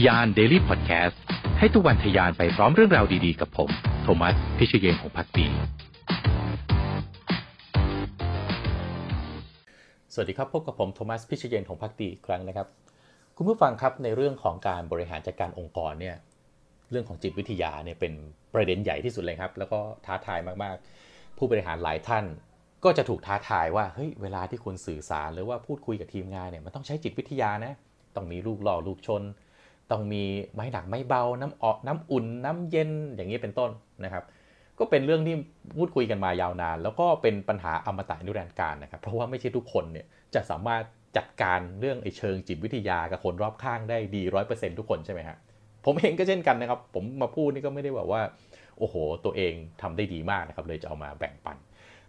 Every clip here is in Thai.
ทยาน Daily Podcast ให้ทุกวันทยาน ไปพร้อมเรื่องราวดีๆกับผม โทมัส พิชเยงของพักดีสวัสดีครับพบกับผมโทมัส พิชเยงของพักดีครั้งนะครับคุณผู้ฟังครับในเรื่องของการบริหารจัดการองค์กรเนี่ยเรื่องของจิตวิทยาเนี่ยเป็นประเด็นใหญ่ที่สุดเลยครับ แล้วก็ท้าทายมากๆ ผู้บริหารหลายท่าน ก็จะถูกท้าทายว่าเฮ้ยเวลาที่คุณสื่อสารหรือว่าพูดคุยกับทีมงานเนี่ยมันต้องใช้จิตวิทยานะต้องมีลูกหล่อลูกชนต้องมีไม้หนักไม้เบาน้ำออกน้ำอุ่นน้ำเย็นอย่างนี้เป็นต้นนะครับ ก็เป็นเรื่องที่พูดคุยกันมายาวนาน แล้วก็เป็นปัญหาอมตะนิรันดร์การนะครับ เพราะว่าไม่ใช่ทุกคนเนี่ยจะสามารถจัดการเรื่องไอเชิงจิตวิทยากับคนรอบข้างได้ดีร้อยเปอร์เซ็นต์ทุกคนใช่ไหมฮะผมเองก็เช่นกันนะครับ ผมมาพูดนี่ก็ไม่ได้แบบว่า โอ้โหตัวเองทำได้ดีมากนะครับ เลยจะเอามาแบ่งปัน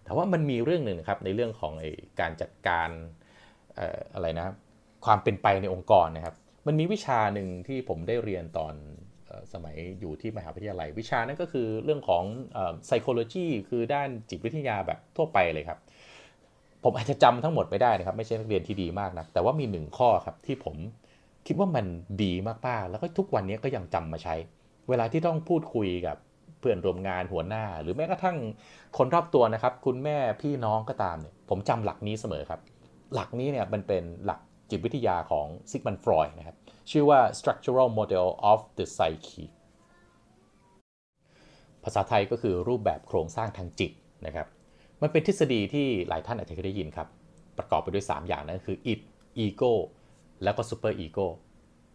แต่ว่ามันมีเรื่องหนึ่งครับในเรื่องของไอการจัดการออะไรนะ ความเป็นไปในองค์กรนะครับมันมีวิชาหนึ่งที่ผมได้เรียนตอนสมัยอยู่ที่มหาวิทยาลัย วิชานั้นก็คือเรื่องของ psychology คือด้านจิตวิทยาแบบทั่วไปเลยครับ ผมอาจจะจำทั้งหมดไม่ได้นะครับ ไม่ใช่นักเรียนที่ดีมากนะ แต่ว่ามีหนึ่งข้อครับที่ผมคิดว่ามันดีมากๆแล้วก็ทุกวันนี้ก็ยังจำมาใช้ เวลาที่ต้องพูดคุยกับ เพื่อนร่วมงานหัวหน้า หรือแม้กระทั่งคนรอบตัวนะครับ คุณแม่พี่น้องก็ตามเนี่ยผมจำหลักนี้เสมอครับ หลักนี้เนี่ยมันเป็นหลักจิตวิทยาของซิกมันฟรอยนะครับชื่อว่า structural model of the psyche ภาษาไทยก็คือรูปแบบโครงสร้างทางจิตนะครับ มันเป็นทฤษฎีที่หลายท่านอาจจะเคยได้ยินครับ ประกอบไปด้วย 3 อย่างนั่นคือ it ego แล้วก็ super ego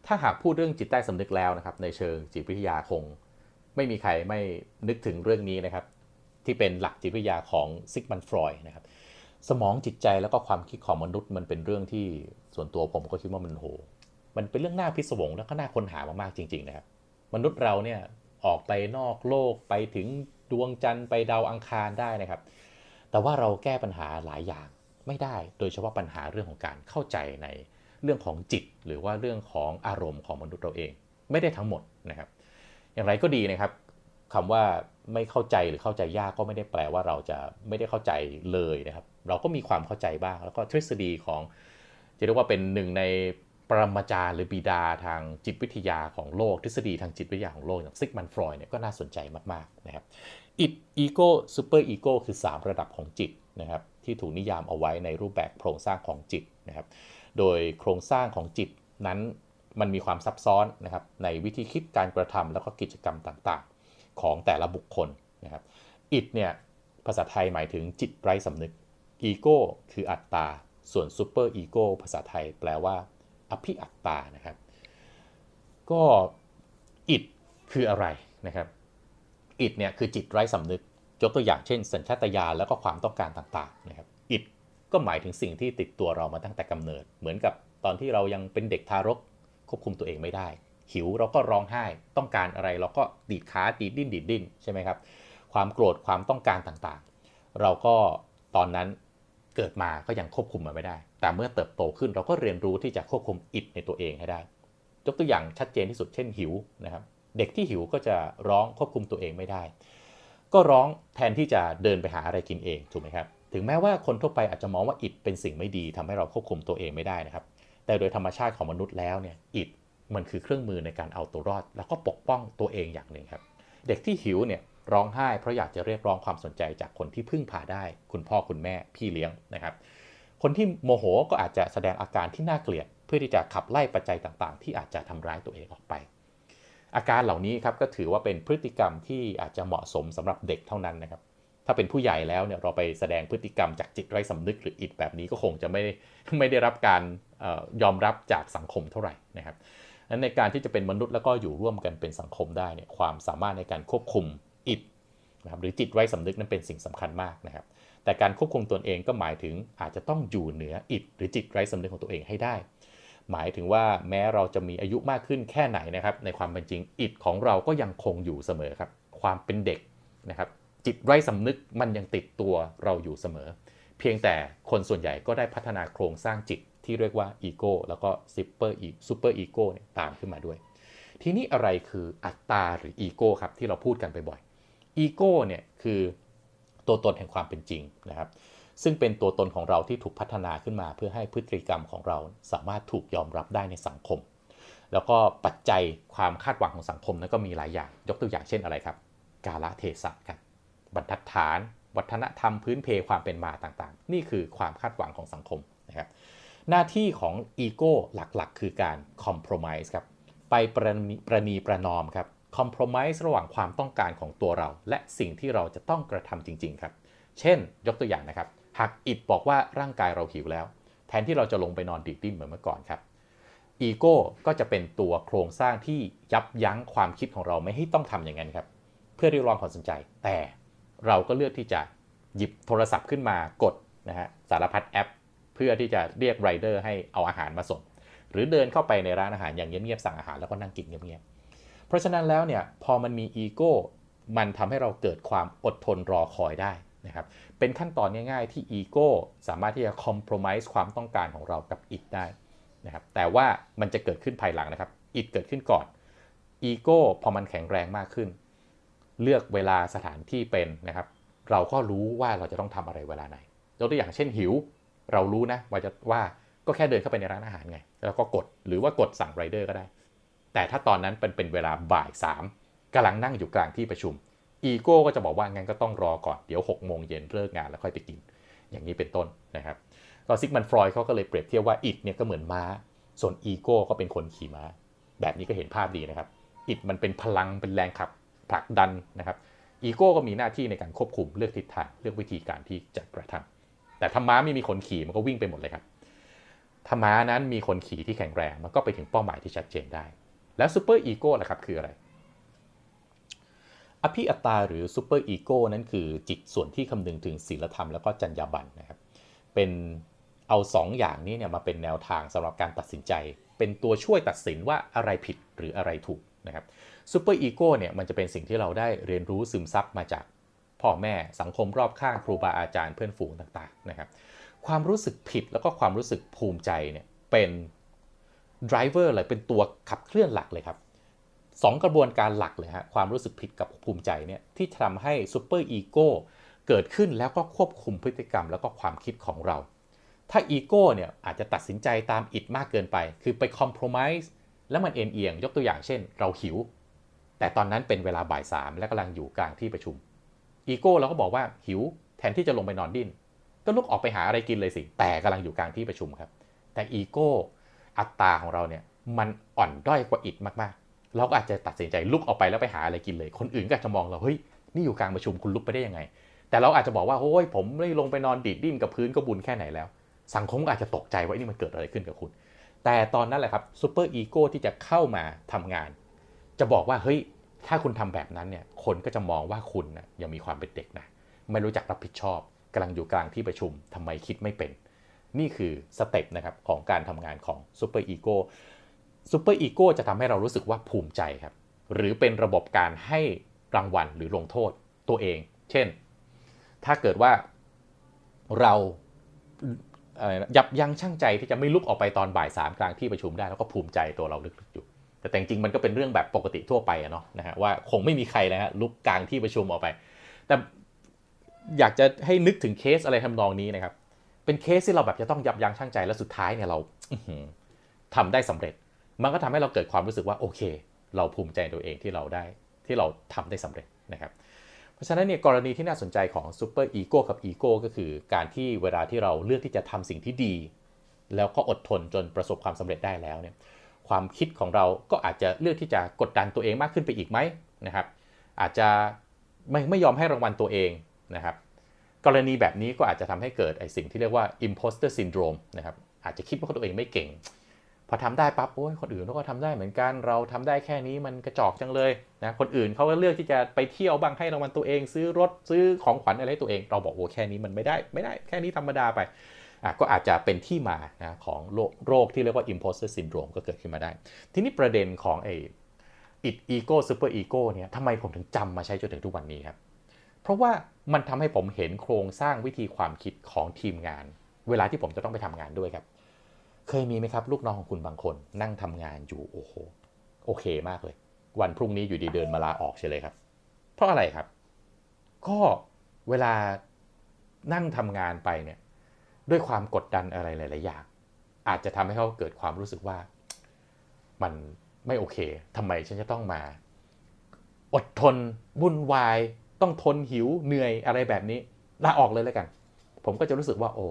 ถ้าหากพูดเรื่องจิตใต้สำนึกแล้วนะครับในเชิงจิตวิทยาคงไม่มีใครไม่นึกถึงเรื่องนี้นะครับ ที่เป็นหลักจิตวิทยาของซิกมันฟรอยนะครับสมองจิตใจแล้วก็ความคิดของมนุษย์มันเป็นเรื่องที่ส่วนตัวผมก็คิดว่ามันโหมันเป็นเรื่องน่าพิศวงแล้วก็น่าค้นหามากๆ จริง ๆ นะครับ มนุษย์เราเนี่ยออกไปนอกโลกไปถึงดวงจันทร์ไปดาวอังคารได้นะครับ แต่ว่าเราแก้ปัญหาหลายอย่างไม่ได้ โดยเฉพาะปัญหาเรื่องของการเข้าใจในเรื่องของจิต หรือว่าเรื่องของอารมณ์ของมนุษย์เราเอง ไม่ได้ทั้งหมดนะครับ อย่างไรก็ดีนะครับคำว่าไม่เข้าใจหรือเข้าใจยากก็ไม่ได้แปลว่าเราจะไม่ได้เข้าใจเลยนะครับ เราก็มีความเข้าใจบ้าง แล้วก็ทฤษฎีของ จะเรียกว่าเป็นหนึ่งในปรมาจารย์หรือบิดาทางจิตวิทยาของโลก ทฤษฎีทางจิตวิทยาของโลกอย่างซิกมันฟรอยเนี่ยก็น่าสนใจมากๆนะครับอิดอีโก้ซูเปอร์อีโก้คือ3ระดับของจิตนะครับที่ถูกนิยามเอาไว้ในรูปแบบโครงสร้างของจิตนะครับโดยโครงสร้างของจิตนั้นมันมีความซับซ้อนนะครับในวิธีคิดการกระทำแล้วก็กิจกรรมต่าง ๆ ของแต่ละบุคคลนะครับอิดเนี่ยภาษาไทยหมายถึงจิตไร้สำนึกอีโก้คืออัตตาส่วนซูเปอร์อีโก้ภาษาไทยแปลว่าอภิอัตตานะครับก็อิดคืออะไรนะครับ อิดเนี่ยคือจิตไร้สำนึกยกตัวอย่างเช่น สัญชาตญาณแล้วก็ความต้องการต่างๆนะครับอิดก็หมายถึงสิ่งที่ติดตัวเรามาตั้งแต่กำเนิด เหมือนกับตอนที่เรายังเป็นเด็กทารกควบคุมตัวเองไม่ได้ หิวเราก็ร้องไห้ต้องการอะไร เราก็ดีดขาดีดดิ้นดีดดิ้นใช่ไหมครับความโกรธความต้องการต่างๆ เราก็ตอนนั้นเกิดมาก็ยังควบคุมมันไม่ได้ แต่เมื่อเติบโตขึ้นเราก็เรียนรู้ที่จะควบคุมอิดในตัวเองให้ได้ ยกตัวอย่างชัดเจนที่สุดเช่นหิวนะครับ เด็กที่หิวก็จะร้องควบคุมตัวเองไม่ได้ ก็ร้องแทนที่จะเดินไปหาอะไรกินเองถูกไหมครับ ถึงแม้ว่าคนทั่วไปอาจจะมองว่าอิดเป็นสิ่งไม่ดีทำให้เราควบคุมตัวเองไม่ได้นะครับ แต่โดยธรรมชาติของมนุษย์แล้วเนี่ยอิดมันคือเครื่องมือในการเอาตัวรอด แล้วก็ปกป้องตัวเองอย่างหนึ่งครับ เด็กที่หิวเนี่ยร้องไห้ เพราะอยากจะเรียกร้องความสนใจจากคนที่พึ่งพาได้ คุณพ่อคุณแม่พี่เลี้ยงนะครับ คนที่โมโหก็อาจจะแสดงอาการที่น่าเกลียด เพื่อที่จะขับไล่ปัจจัยต่างๆ ที่อาจจะทำร้ายตัวเองออกไป อาการเหล่านี้ครับก็ถือว่าเป็นพฤติกรรมที่อาจจะเหมาะสมสำหรับเด็กเท่านั้นนะครับ ถ้าเป็นผู้ใหญ่แล้วเนี่ยเราไปแสดงพฤติกรรมจากจิตไร้สำนึกหรืออิดแบบนี้ก็คงจะไม่ไม่ได้รับการยอมรับจากสังคมเท่าไหร่นะครับนั้นในการที่จะเป็นมนุษย์แล้วก็อยู่ร่วมกันเป็นสังคมได้เนี่ย ความสามารถในการควบคุมอิดนะครับหรือจิตไว้สำนึกนั้นเป็นสิ่งสำคัญมากนะครับแต่การควบคุมตนเองก็หมายถึงอาจจะต้องอยู่เหนืออิดหรือจิตไร้สำนึกของตัวเองให้ได้ หมายถึงว่าแม้เราจะมีอายุมากขึ้นแค่ไหนนะครับในความเป็นจริง อิดของเราก็ยังคงอยู่เสมอครับความเป็นเด็กนะครับจิตไร้สำนึกมันยังติดตัวเราอยู่เสมอ เพียงแต่คนส่วนใหญ่ก็ได้พัฒนาโครงสร้างจิต ที่เรียกว่าอีโก้แล้วก็ซิปเปอร์อีซูเปอร์อีโก้ตามขึ้นมาด้วย ทีนี้อะไรคืออัตตาหรืออีโก้ครับที่เราพูดกันบ่อยอีโก้เนี่ยคือตัวตนแห่งความเป็นจริงนะครับ ซึ่งเป็นตัวตนของเราที่ถูกพัฒนาขึ้นมา เพื่อให้พฤติกรรมของเราสามารถถูกยอมรับได้ในสังคม แล้วก็ปัจจัยความคาดหวังของสังคมนั้นก็มีหลายอย่าง ยกตัวอย่างเช่นอะไรครับ กาลเทศะครับบรรทัดฐาน วัฒนธรรมพื้นเพความเป็นมาต่างๆ นี่คือความคาดหวังของสังคมนะครับหน้าที่ของอีโก้หลักๆ คือการคอมเพลมไพร์ครับไปประนีประนอมครับคอมเพลมไพร์ระหว่างความต้องการของตัวเราและสิ่งที่เราจะต้องกระทำจริงๆครับ เช่นยกตัวอย่างนะครับหากอิดบอกว่าร่างกายเราหิวแล้ว แทนที่เราจะลงไปนอนดิดดิ้นเหมือนเมื่อก่อนครับอีโก้ก็จะเป็นตัวโครงสร้างที่ยับยั้งความคิดของเราไม่ให้ต้องทำอย่างนั้นครับเพื่อเรียกร้องความสนใจ แต่เราก็เลือกที่จะหยิบโทรศัพท์ขึ้นมากดนะฮะสารพัดแอป เพื่อที่จะเรียกไรเดอร์ให้เอาอาหารมาส่งหรือเดินเข้าไปในร้านอาหารอย่างเงียบๆสั่งอาหารแล้วก็นั่งกินเงียบๆเพราะฉะนั้นแล้วเนี่ยพอมันมีอีโก้มันทำให้เราเกิดความอดทนรอคอยได้นะครับเป็นขั้นตอนง่ายๆที่อีโก้สามารถที่จะคอมเพลมไพร์ความต้องการของเรากับอิดได้นะครับแต่ว่ามันจะเกิดขึ้นภายหลังนะครับอิดเกิดขึ้นก่อนอีโก้พอมันแข็งแรงมากขึ้น เลือกเวลาสถานที่เป็นนะครับ เราก็รู้ว่าเราจะต้องทำอะไรเวลาไหนยกตัวอย่างเช่นหิว เรารู้นะว่าจะว่าก็แค่เดินเข้าไปในร้านอาหารไง แล้วก็กดหรือว่ากดสั่งไรเดอร์ก็ได้แต่ถ้าตอนนั้นเป็นเป็นเวลาบ่ายสามกำลังนั่งอยู่กลางที่ประชุม อีโก้ก็จะบอกว่า งั้นก็ต้องรอก่อน เดี๋ยว 6 โมงเย็นเลิกงานแล้วค่อยไปกิน อย่างนี้เป็นต้นนะครับ ก็ซิกมันฟรอยเขาก็เลยเปรียบเทียบว่า อิดเนี่ยก็เหมือนม้า ส่วนอีโก้ก็เป็นคนขี่ม้า แบบนี้ก็เห็นภาพดีนะครับ อิดมันเป็นพลังเป็นแรงขับผลักดันนะครับ อีโก้ก็มีหน้าที่ในการควบคุมเลือกทิศทางเลือกวิธีการที่จะกระทำแต่ถ้าม้าไม่มีคนขี่มันก็วิ่งไปหมดเลยครับถ้าม้านั้นมีคนขี่ที่แข็งแรง มันก็ไปถึงเป้าหมายที่ชัดเจนได้แล้วซูเปอร์อีโก้ล่ะครับ คืออะไร อภิอัตตา หรือซูเปอร์อีโก้นั้นคือจิตส่วนที่คำนึงถึงศีลธรรม แล้วก็จรรยาบรรณนะครับ เป็นเอา 2ออย่างนี้เนี่ยมาเป็นแนวทางสำหรับการตัดสินใจ เป็นตัวช่วยตัดสินว่าอะไรผิดหรืออะไรถูกนะครับ ซูเปอร์อีโก้เนี่ยมันจะเป็นสิ่งที่เราได้เรียนรู้ซึมซับมาจากพ่อแม่สังคมรอบข้างครูบาอาจารย์เพื่อนฝูงต่างๆนะครับ ความรู้สึกผิดแล้วก็ความรู้สึกภูมิใจเนี่ยเป็นดรเวอร์เลยเป็นตัวขับเคลื่อนหลักเลยครับสองกระบวนการหลักเลยฮะความรู้สึกผิดกับภูมิใจเนี่ยที่ทำให้ซูเปอร์อีโก้เกิดขึ้นแล้วก็ควบคุมพฤติกรรมแล้วก็ความคิดของเรา ถ้าอีโก้เนี่ยอาจจะตัดสินใจตามอิดมากเกินไป คือไปคอมเพลมไพร์แล้วมันเอ็นเอียง ยกตัวอย่างเช่นเราหิว แต่ตอนนั้นเป็นเวลาบ่ายสามและกำลังอยู่กลางที่ประชุมอีโก้เราก็บอกว่าหิว แทนที่จะลงไปนอนดิ้นก็ลุกออกไปหาอะไรกินเลยสิ แต่กำลังอยู่กลางที่ประชุมครับแต่อีโก้อัตราของเราเนี่ยมันอ่อนด้อยกว่าอิดมากๆ เราก็อาจจะตัดสินใจลุกออกไปแล้วไปหาอะไรกินเลย คนอื่นก็จะมองเราเฮ้ยนี่อยู่กลางประชุมคุณลุกไปได้ยังไง แต่เราอาจจะบอกว่าโอ้ย ผมไม่ลงไปนอนดิดดิ้นกับพื้นก็บุญแค่ไหนแล้ว สังคมก็อาจจะตกใจว่านี่มันเกิดอะไรขึ้นกับคุณ แต่ตอนนั้นแหละครับซูเปอร์อีโก้ที่จะเข้ามาทำงาน จะบอกว่าเฮ้ยถ้าคุณทำแบบนั้นเนี่ยคนก็จะมองว่าคุณนะยังมีความเป็นเด็กนะไม่รู้จักรับผิดชอบกำลังอยู่กลางที่ประชุมทำไมคิดไม่เป็นนี่คือสเต็ปนะครับของการทำงานของซูเปอร์อีโก้ซูเปอร์อีโก้จะทำให้เรารู้สึกว่าภูมิใจครับ หรือเป็นระบบการให้รางวัลหรือลงโทษตัวเอง เช่น ถ้าเกิดว่าเรายับยั้งชั่งใจที่จะไม่ลุกออกไปตอนบ่ายสามกลางที่ประชุมได้แล้วก็ภูมิใจตัวเราลึกๆอยู่แต่แต่จริงมันก็เป็นเรื่องแบบปกติทั่วไปอะเนาะนะฮะว่าคงไม่มีใครนะฮะลุกกลางที่ประชุมออกไป แต่อยากจะให้นึกถึงเคสอะไรทำนองนี้นะครับเป็นเคสที่เราแบบจะต้องยับยั้งชั่งใจและสุดท้ายเนี่ยเราทำได้สำเร็จ มันก็ทำให้เราเกิดความรู้สึกว่าโอเค เราภูมิใจตัวเองที่เราได้ ที่เราทำได้สำเร็จนะครับ เพราะฉะนั้นเนี่ยกรณีที่น่าสนใจของซูเปอร์อีโก้กับอีโก้ก็คือการที่เวลาที่เราเลือกที่จะทำสิ่งที่ดี แล้วก็อดทนจนประสบความสำเร็จได้แล้วเนี่ย ความคิดของเราก็อาจจะเลือกที่จะกดดันตัวเองมากขึ้นไปอีกไหมนะครับ อาจจะไม่ไม่ยอมให้รางวัลตัวเองนะครับกรณีแบบนี้ก็อาจจะทำให้เกิดไอสิ่งที่เรียกว่า imposter syndrome นะครับอาจจะคิดว่าตัวเองไม่เก่ง พอทำได้ปั๊บโอ้ยคนอื่นเขาก็ทำได้เหมือนกันเราทำได้แค่นี้มันกระจอกจังเลยนะคนอื่นเขาก็เลือกที่จะไปเที่ยวบ้างให้รางวัลตัวเอง ซื้อรถซื้อของขวัญอะไรตัวเองเราบอกโอ้แค่นี้มันไม่ได้ไม่ได้แค่นี้ธรรมดาไปก็อาจจะเป็นที่มานะของโรคที่เรียกว่า imposter syndrome ก็เกิดขึ้นมาได้ ทีนี้ประเด็นของไอ้ it ego super ego เนี่ยทำไมผมถึงจำมาใช้จนถึงทุกวันนี้ครับเพราะว่ามันทำให้ผมเห็นโครงสร้างวิธีความคิดของทีมงาน เวลาที่ผมจะต้องไปทำงานด้วยครับ เคยมีไหมครับลูกน้องของคุณบางคน นั่งทำงานอยู่โอ้โหโอเคมากเลย วันพรุ่งนี้อยู่ดีเดินมาลาออกเฉยเลยครับ เพราะอะไรครับ ก็เวลานั่งทำงานไปเนี่ย ด้วยความกดดันอะไรหลายๆอย่างอาจจะทำให้เขาเกิดความรู้สึกว่า มันไม่โอเค ทำไมฉันจะต้องมา อดทนวุ่นวายต้องทน หิวเหนื่อยอะไรแบบนี้ลาออกเลยแล้วกัน ผมก็จะรู้สึกว่าโอ้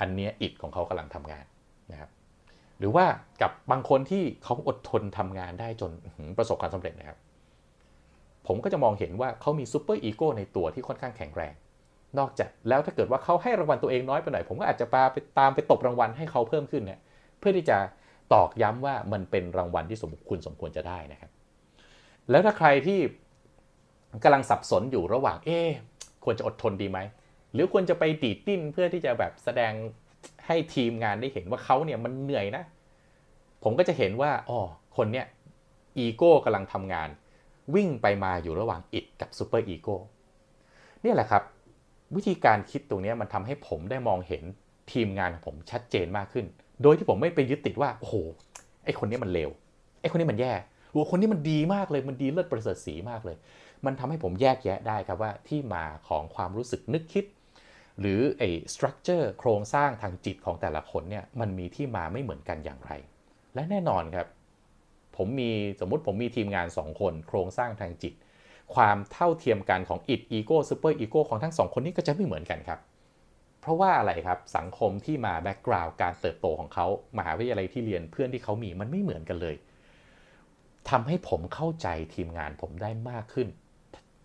อันเนี้ยอิดของเขากำลังทำงานนะครับหรือว่ากับบางคนที่เขาอดทนทำงานได้จนประสบความสำเร็จนะครับ ผมก็จะมองเห็นว่าเขามีซูเปอร์อีโก้ในตัวที่ค่อนข้างแข็งแรง นอกจากแล้วถ้าเกิดว่าเขาให้รางวัลตัวเองน้อยไปหน่อย ผมก็อาจจะาไปตามไปตบรางวัลให้เขาเพิ่มขึ้นเนี่ยเพื่อที่จะตอกย้ำว่ามันเป็นรางวัลที่สมคุณสมควรจะได้นะครับ แล้วถ้าใครที่กำลังสับสนอยู่ระหว่างเอ๊ควรจะอดทนดีไหม หรือควรจะไปดีดดิ้นเพื่อที่จะแบบแสดงให้ทีมงานได้เห็นว่าเขาเนี่ยมันเหนื่อยนะ ผมก็จะเห็นว่าอ๋อคนเนี่ยอีโก้กำลังทำงาน วิ่งไปมาอยู่ระหว่างอิดกับซูเปอร์อีโก้นี่แหละครับ วิธีการคิดตรงนี้มันทำให้ผมได้มองเห็นทีมงานของผมชัดเจนมากขึ้น โดยที่ผมไม่ไปยึดติดว่าโอ้โหไอคนนี้มันเลวไอคนนี้มันแย่โอ้คนนี้มันดีมากเลยมันดีเลิศประเสริฐสีมากเลยมันทำให้ผมแยกแยะได้ครับว่าที่มาของความรู้สึกนึกคิด หรือไอ้สตรัคเจอร์โครงสร้างทางจิตของแต่ละคนเนี่ยมันมีที่มาไม่เหมือนกันอย่างไร และแน่นอนครับผมมีสมมุติผมมีทีมงาน 2 คนโครงสร้างทางจิต ความเท่าเทียมกันของอิดอีโก้ซูเปอร์อีโก้ของทั้งสองคนนี้ก็จะไม่เหมือนกันครับเพราะว่าอะไรครับสังคมที่มาแบ็กกราวด์การเติบโตของเขามหาวิทยาลัยที่เรียนเพื่อนที่เขามีมันไม่เหมือนกันเลย ทำให้ผมเข้าใจทีมงานผมได้มากขึ้น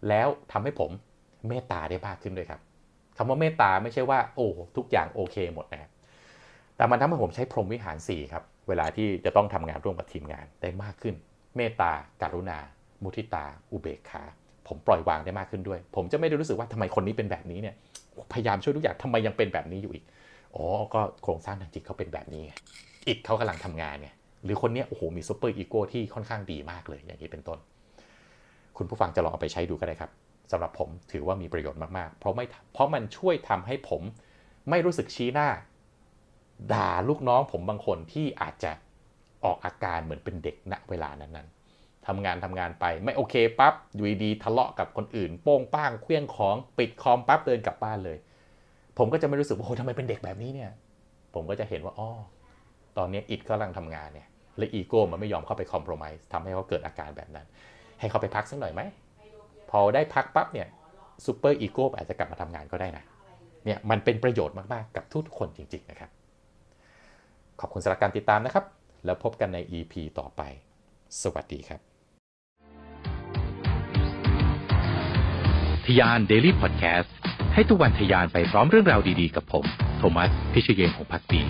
แล้วทำให้ผมเมตตาได้มากขึ้นด้วยครับคำว่าเมตตาไม่ใช่ว่าโอ้ทุกอย่างโอเคหมดนะครับแต่มันทำให้ผมใช้พรหมวิหาร4ครับ เวลาที่จะต้องทำงานร่วมกับทีมงานได้มากขึ้น เมตตาการุณา มุทิตา อุเบกขา ผมปล่อยวางได้มากขึ้นด้วย ผมจะไม่ได้รู้สึกว่าทำไมคนนี้เป็นแบบนี้เนี่ย พยายามช่วยทุกอย่างทำไมยังเป็นแบบนี้อยู่อีก อ๋อ ก็โครงสร้างทางจิตเขาเป็นแบบนี้ไงอีกเขากำลังทำงานไง หรือคนนี้โอ้โหมีซูเปอร์อีโก้ที่ค่อนข้างดีมากเลยอย่างนี้เป็นต้นคุณผู้ฟังจะลองเอาไปใช้ดูก็ได้ครับสำหรับผมถือว่ามีประโยชน์มากๆ เพราะไม่เพราะมันช่วยทำให้ผมไม่รู้สึกชี้หน้า ด่าลูกน้องผมบางคนที่อาจจะออกอาการเหมือนเป็นเด็กณเวลานั้นๆทำงานทำงานไปไม่โอเคปับ๊บูดี ทะเลาะกับคนอื่นโป้งป้างเคลี้ยงของ ปิดคอมปั๊บเดินกลับบ้านเลย ผมก็จะไม่รู้สึกว่าโอ้ทำไมเป็นเด็กแบบนี้เนี่ยผมก็จะเห็นว่าอ๋อตอนนี้อิดกำลังทำงานเนี่ยและอีโก้มันไม่ยอมเข้าไปคอมโพรมไมส์ทำให้เขาเกิดอาการแบบนั้นให้เขาไปพักสักหน่อยไหม พอได้พักปั๊บเนี่ยซูเปอร์อีโก้อาจจะกลับมาทำงานก็ได้นะเนี่ยมันเป็นประโยชน์มากๆกับทุกคนจริงๆนะครับ ขอบคุณสำหรับการติดตามนะครับ แล้วพบกันใน EP ต่อไป สวัสดีครับ ทยาน Daily Podcast ให้ทุกวันทยานไปพร้อมเรื่องราวดีๆกับผม โทมัส พิชเยงของพักดี